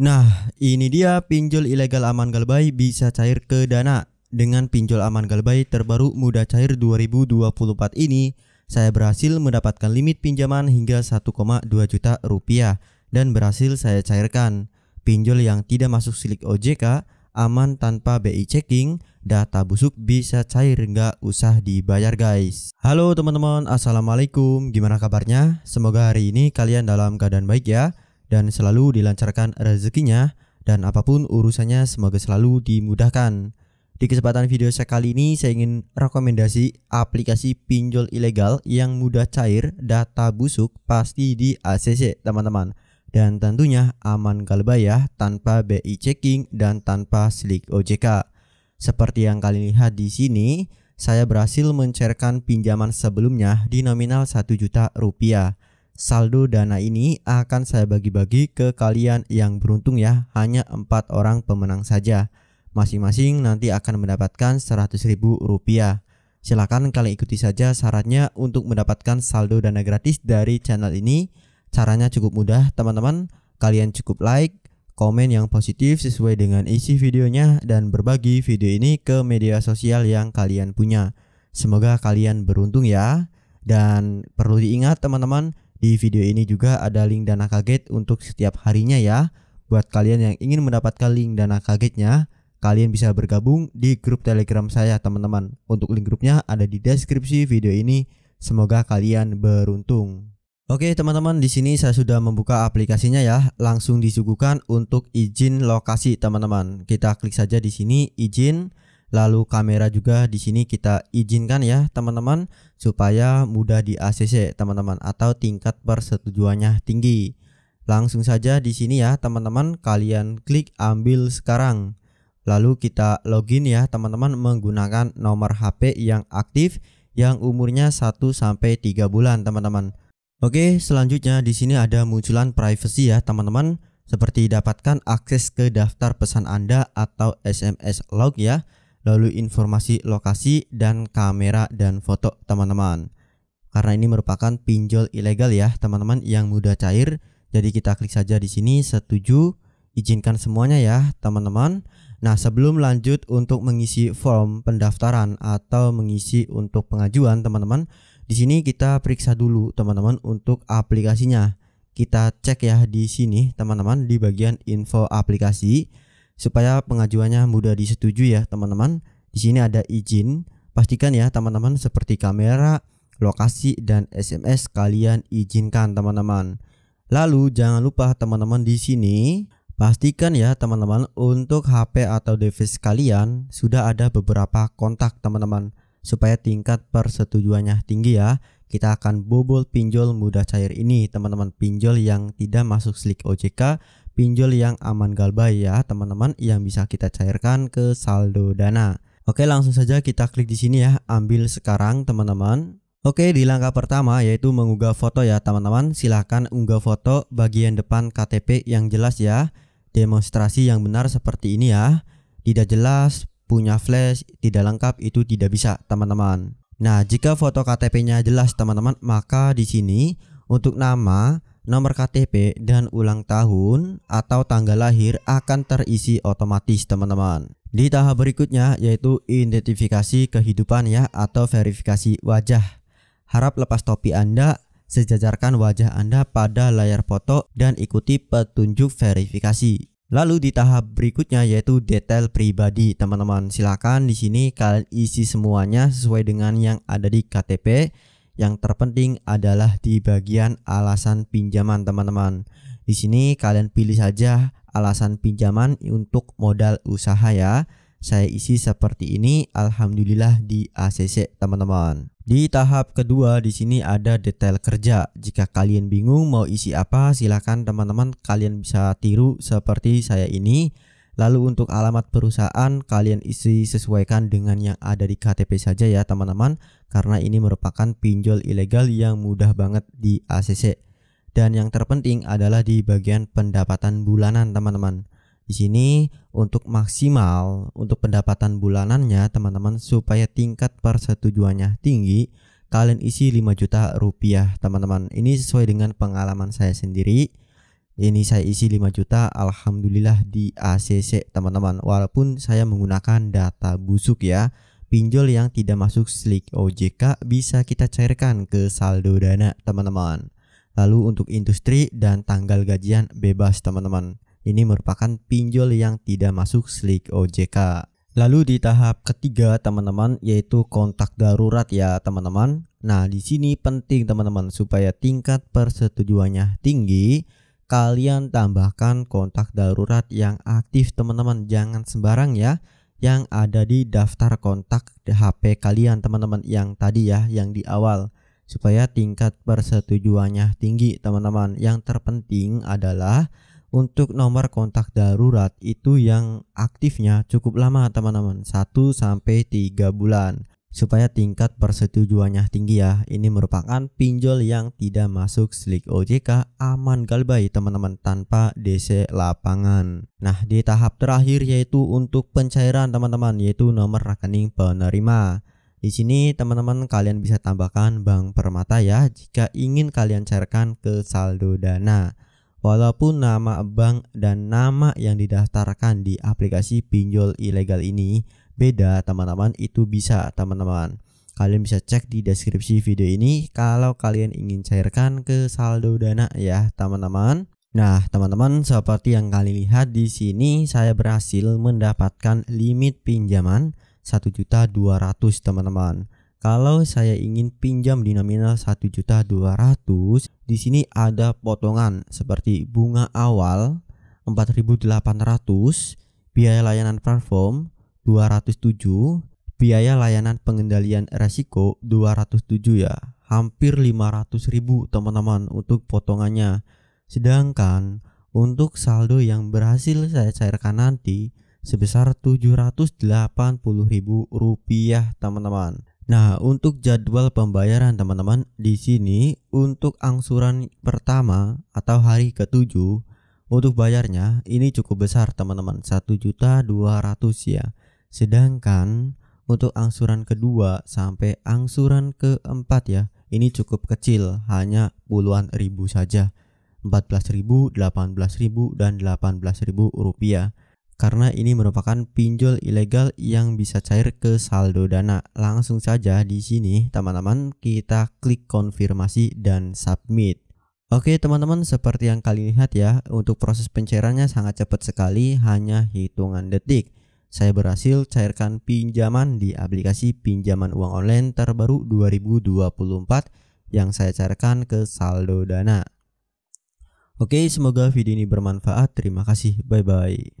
Nah, ini dia pinjol ilegal aman galbay bisa cair ke dana. Dengan pinjol aman galbay terbaru mudah Cair 2024 ini, saya berhasil mendapatkan limit pinjaman hingga 1,2 juta rupiah dan berhasil saya cairkan. Pinjol yang tidak masuk silik OJK, aman tanpa BI checking, data busuk bisa cair nggak usah dibayar guys. Halo teman-teman, Assalamualaikum, gimana kabarnya? Semoga hari ini kalian dalam keadaan baik ya dan selalu dilancarkan rezekinya dan apapun urusannya semoga selalu dimudahkan. Di kesempatan video saya kali ini saya ingin rekomendasi aplikasi pinjol ilegal yang mudah cair data busuk pasti di ACC teman-teman. Dan tentunya aman galbayah tanpa BI checking dan tanpa slick OJK. Seperti yang kalian lihat di sini, saya berhasil mencairkan pinjaman sebelumnya di nominal 1 juta rupiah Saldo dana ini akan saya bagi-bagi ke kalian yang beruntung ya, hanya empat orang pemenang saja. Masing-masing nanti akan mendapatkan Rp100.000. Silakan kalian ikuti saja syaratnya untuk mendapatkan saldo dana gratis dari channel ini. Caranya cukup mudah, teman-teman. Kalian cukup like, komen yang positif sesuai dengan isi videonya dan berbagi video ini ke media sosial yang kalian punya. Semoga kalian beruntung ya. Dan perlu diingat teman-teman, di video ini juga ada link dana kaget untuk setiap harinya ya. Buat kalian yang ingin mendapatkan link dana kagetnya, kalian bisa bergabung di grup Telegram saya, teman-teman. Untuk link grupnya ada di deskripsi video ini. Semoga kalian beruntung. Oke, teman-teman, di sini saya sudah membuka aplikasinya ya. Langsung disuguhkan untuk izin lokasi, teman-teman. Kita klik saja di sini izin lalu kamera juga di sini kita izinkan ya teman-teman supaya mudah di ACC teman-teman atau tingkat persetujuannya tinggi langsung saja di sini ya teman-teman kalian klik ambil sekarang lalu kita login ya teman-teman menggunakan nomor HP yang aktif yang umurnya 1 sampai 3 bulan teman-teman Oke selanjutnya di sini ada munculan privacy ya teman-teman seperti dapatkan akses ke daftar pesan Anda atau SMS log ya lalu informasi lokasi dan kamera dan foto teman-teman. Karena ini merupakan pinjol ilegal ya teman-teman yang mudah cair, jadi kita klik saja di sini setuju, izinkan semuanya ya teman-teman. Nah sebelum lanjut untuk mengisi form pendaftaran atau mengisi untuk pengajuan teman-teman, di sini kita periksa dulu teman-teman untuk aplikasinya. Kita cek ya di sini teman-teman di bagian info aplikasi supaya pengajuannya mudah disetujui ya teman-teman. Di sini ada izin, pastikan ya teman-teman seperti kamera, lokasi dan SMS kalian izinkan teman-teman. Lalu jangan lupa teman-teman di sini pastikan ya teman-teman untuk HP atau device kalian sudah ada beberapa kontak teman-teman supaya tingkat persetujuannya tinggi ya. Kita akan bobol pinjol mudah cair ini teman-teman pinjol yang tidak masuk slick OJK pinjol yang aman galbay ya teman-teman yang bisa kita cairkan ke saldo dana. Oke langsung saja kita klik di sini ya ambil sekarang teman-teman. Oke di langkah pertama yaitu mengunggah foto ya teman-teman silahkan unggah foto bagian depan KTP yang jelas ya. Demonstrasi yang benar seperti ini ya. Tidak jelas, punya flash, tidak lengkap itu tidak bisa teman-teman. Nah jika foto KTP-nya jelas teman-teman maka di sini untuk nama nomor KTP, dan ulang tahun atau tanggal lahir akan terisi otomatis teman-teman. Di tahap berikutnya yaitu identifikasi kehidupan ya atau verifikasi wajah. Harap lepas topi Anda, sejajarkan wajah Anda pada layar foto dan ikuti petunjuk verifikasi. Lalu di tahap berikutnya yaitu detail pribadi. Teman-teman, silakan di sini kalian isi semuanya sesuai dengan yang ada di KTP yang terpenting adalah di bagian alasan pinjaman, teman-teman. Di sini kalian pilih saja alasan pinjaman untuk modal usaha ya. Saya isi seperti ini, alhamdulillah di ACC, teman-teman. Di tahap kedua di sini ada detail kerja. Jika kalian bingung mau isi apa, silakan teman-teman kalian bisa tiru seperti saya ini. Lalu untuk alamat perusahaan kalian isi sesuaikan dengan yang ada di KTP saja ya teman-teman karena ini merupakan pinjol ilegal yang mudah banget di ACC. Dan yang terpenting adalah di bagian pendapatan bulanan teman-teman. Di sini untuk maksimal untuk pendapatan bulanannya teman-teman supaya tingkat persetujuannya tinggi kalian isi 5 juta rupiah teman-teman. Ini sesuai dengan pengalaman saya sendiri ini saya isi 5 juta alhamdulillah di ACC teman-teman walaupun saya menggunakan data busuk ya pinjol yang tidak masuk slick OJK bisa kita cairkan ke saldo dana teman-teman lalu untuk industri dan tanggal gajian bebas teman-teman ini merupakan pinjol yang tidak masuk slick OJK Lalu di tahap ketiga teman-teman yaitu kontak darurat ya teman-teman. Nah, di sini penting teman-teman supaya tingkat persetujuannya tinggi, kalian tambahkan kontak darurat yang aktif teman-teman jangan sembarang ya yang ada di daftar kontak HP kalian teman-teman yang tadi ya yang di awal supaya tingkat persetujuannya tinggi teman-teman yang terpenting adalah untuk nomor kontak darurat itu yang aktifnya cukup lama teman-teman 1 sampai 3 bulan supaya tingkat persetujuannya tinggi ya. Ini merupakan pinjol yang tidak masuk slick OJK, aman galbay teman-teman tanpa DC lapangan. Nah, di tahap terakhir yaitu untuk pencairan teman-teman yaitu nomor rekening penerima. Di sini teman-teman kalian bisa tambahkan bank permata ya jika ingin kalian cairkan ke saldo dana. Walaupun nama bank dan nama yang didaftarkan di aplikasi pinjol ilegal ini beda teman-teman itu bisa teman-teman kalian bisa cek di deskripsi video ini kalau kalian ingin cairkan ke saldo dana ya teman-teman Nah, teman-teman, seperti yang kalian lihat di sini, saya berhasil mendapatkan limit pinjaman 1.200, teman-teman. Kalau saya ingin pinjam di nominal 1.200, di sini ada potongan seperti bunga awal 4.800, biaya layanan platform 207, biaya layanan pengendalian resiko 207 ya. Hampir 500 ribu teman-teman untuk potongannya. Sedangkan untuk saldo yang berhasil saya cairkan nanti sebesar ribu rupiah teman-teman. Nah, untuk jadwal pembayaran teman-teman di sini untuk angsuran pertama atau hari ketujuh untuk bayarnya ini cukup besar teman-teman 1.200 ya. Sedangkan untuk angsuran kedua sampai angsuran keempat ya, ini cukup kecil, hanya puluhan ribu saja. 14.000, 18.000 dan 18.000 rupiah karena ini merupakan pinjol ilegal yang bisa cair ke saldo dana. Langsung saja di sini teman-teman kita klik konfirmasi dan submit. Oke teman-teman seperti yang kalian lihat ya untuk proses pencairannya sangat cepat sekali hanya hitungan detik saya berhasil cairkan pinjaman di aplikasi pinjaman uang online terbaru 2024 yang saya cairkan ke saldo dana. Oke, semoga video ini bermanfaat. Terima kasih. Bye bye.